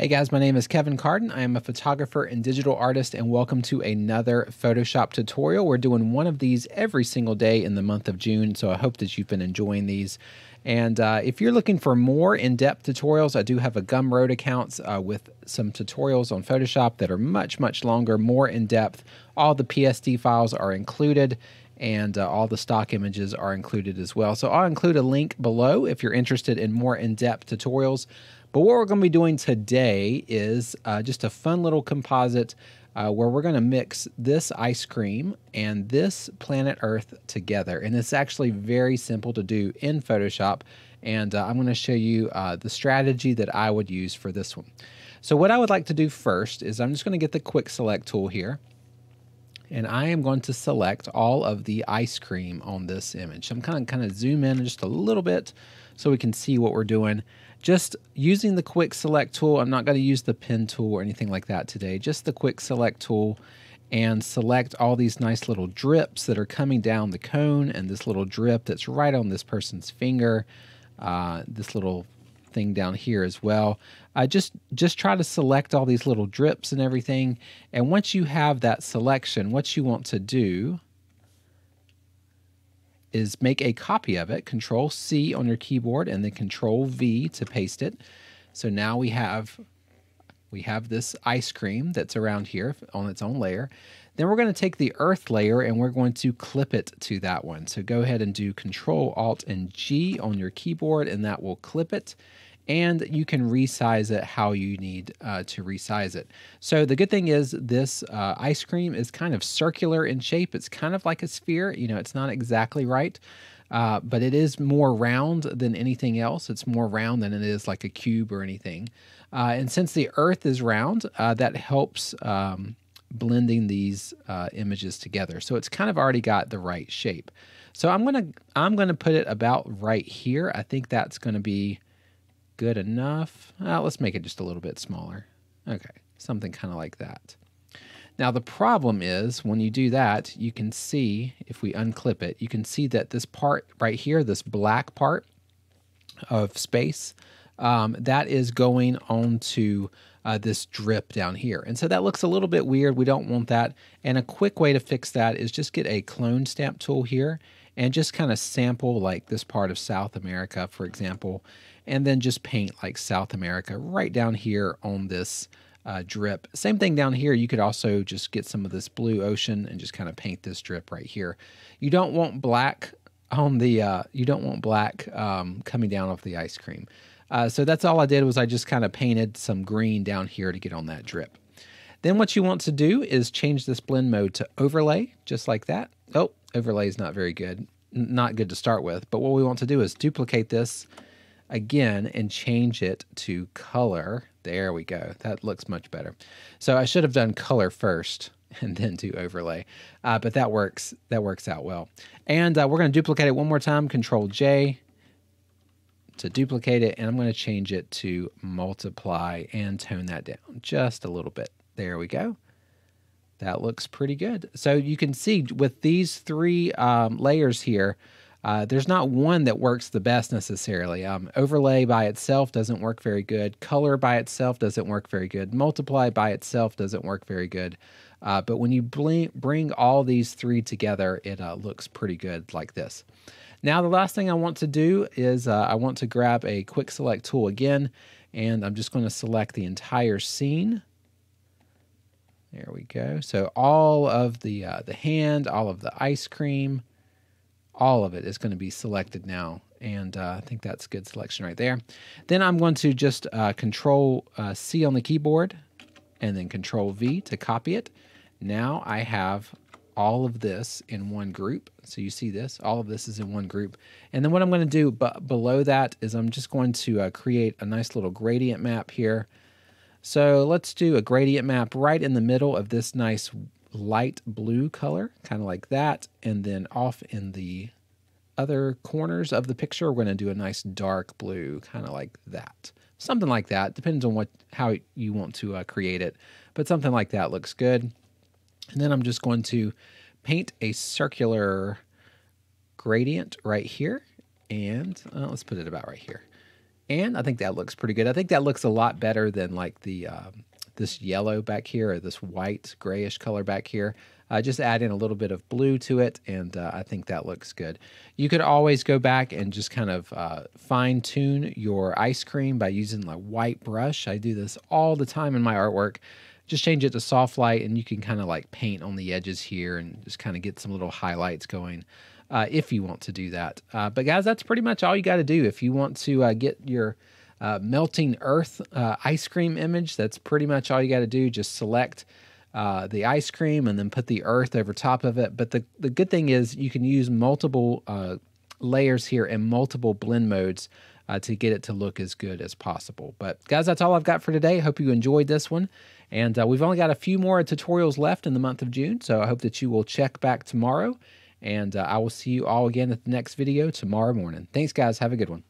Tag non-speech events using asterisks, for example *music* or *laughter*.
Hey guys, my name is Kevin Carden. I am a photographer and digital artist, and welcome to another Photoshop tutorial. We're doing one of these every single day in the month of June, so I hope that you've been enjoying these. And uh, if you're looking for more in-depth tutorials, I do have a Gumroad account uh, with some tutorials on Photoshop that are much, much longer, more in-depth. All the PSD files are included, and uh, all the stock images are included as well. So I'll include a link below if you're interested in more in-depth tutorials. But what we're going to be doing today is uh, just a fun little composite uh, where we're going to mix this ice cream and this planet Earth together. And it's actually very simple to do in Photoshop. And uh, I'm going to show you uh, the strategy that I would use for this one. So what I would like to do first is I'm just going to get the quick select tool here and I am going to select all of the ice cream on this image. I'm kind of kind of zoom in just a little bit so we can see what we're doing. Just using the quick select tool, I'm not going to use the pen tool or anything like that today, just the quick select tool and select all these nice little drips that are coming down the cone and this little drip that's right on this person's finger, uh, this little thing down here as well. I just just try to select all these little drips and everything. And once you have that selection, what you want to do is make a copy of it, Control C on your keyboard and then Control V to paste it. So now we have we have this ice cream that's around here on its own layer. Then we're going to take the earth layer and we're going to clip it to that one. So go ahead and do Control Alt and G on your keyboard and that will clip it. And you can resize it how you need uh, to resize it. So the good thing is this uh, ice cream is kind of circular in shape. It's kind of like a sphere. You know, it's not exactly right. Uh, but it is more round than anything else. It's more round than it is like a cube or anything. Uh, and since the Earth is round, uh, that helps um, blending these uh, images together. So it's kind of already got the right shape. So I'm gonna I'm gonna put it about right here. I think that's gonna be good enough. Uh, let's make it just a little bit smaller. Okay, something kind of like that. Now the problem is when you do that, you can see, if we unclip it, you can see that this part right here, this black part of space, um, that is going onto uh, this drip down here. And so that looks a little bit weird. We don't want that. And a quick way to fix that is just get a clone stamp tool here and just kind of sample like this part of South America, for example, and then just paint like South America right down here on this uh, drip. Same thing down here. You could also just get some of this blue ocean and just kind of paint this drip right here. You don't want black on the, uh, you don't want black um, coming down off the ice cream. Uh, so that's all I did was I just kind of painted some green down here to get on that drip. Then what you want to do is change this blend mode to overlay, just like that. Oh, overlay is not very good. N not good to start with, but what we want to do is duplicate this again and change it to color there we go. That looks much better. So I should have done color first *laughs* and then do overlay, uh, but that works. That works out well. And uh, we're going to duplicate it one more time. Control J to duplicate it, and I'm going to change it to multiply and tone that down just a little bit. There we go. That looks pretty good. So you can see with these three um, layers here, uh, there's not one that works the best necessarily. Um, overlay by itself doesn't work very good. Color by itself doesn't work very good. Multiply by itself doesn't work very good. Uh, but when you bring all these three together, it uh, looks pretty good like this. Now, the last thing I want to do is uh, I want to grab a quick select tool again, and I'm just going to select the entire scene. There we go. So all of the, uh, the hand, all of the ice cream, all of it is going to be selected now. And uh, I think that's good selection right there. Then I'm going to just uh, control uh, C on the keyboard and then control V to copy it. Now I have all of this in one group. So you see this, all of this is in one group. And then what I'm going to do but below that is I'm just going to uh, create a nice little gradient map here. So let's do a gradient map right in the middle of this nice light blue color, kind of like that. And then off in the other corners of the picture, we're going to do a nice dark blue, kind of like that. Something like that. Depends on what how you want to uh, create it, but something like that looks good. And then I'm just going to paint a circular gradient right here. And uh, let's put it about right here. And I think that looks pretty good. I think that looks a lot better than like the um, this yellow back here or this white grayish color back here. Uh, just add in a little bit of blue to it, and uh, I think that looks good. You could always go back and just kind of uh, fine tune your ice cream by using like white brush. I do this all the time in my artwork. Just change it to soft light, and you can kind of like paint on the edges here and just kind of get some little highlights going. Uh, if you want to do that. Uh, but guys, that's pretty much all you got to do if you want to uh, get your uh, melting earth uh, ice cream image. That's pretty much all you got to do. Just select uh, the ice cream and then put the earth over top of it. But the, the good thing is you can use multiple uh, layers here and multiple blend modes uh, to get it to look as good as possible. But guys, that's all I've got for today. Hope you enjoyed this one. And uh, we've only got a few more tutorials left in the month of June. So I hope that you will check back tomorrow. And I will see you all again at the next video tomorrow morning. Thanks, guys. Have a good one.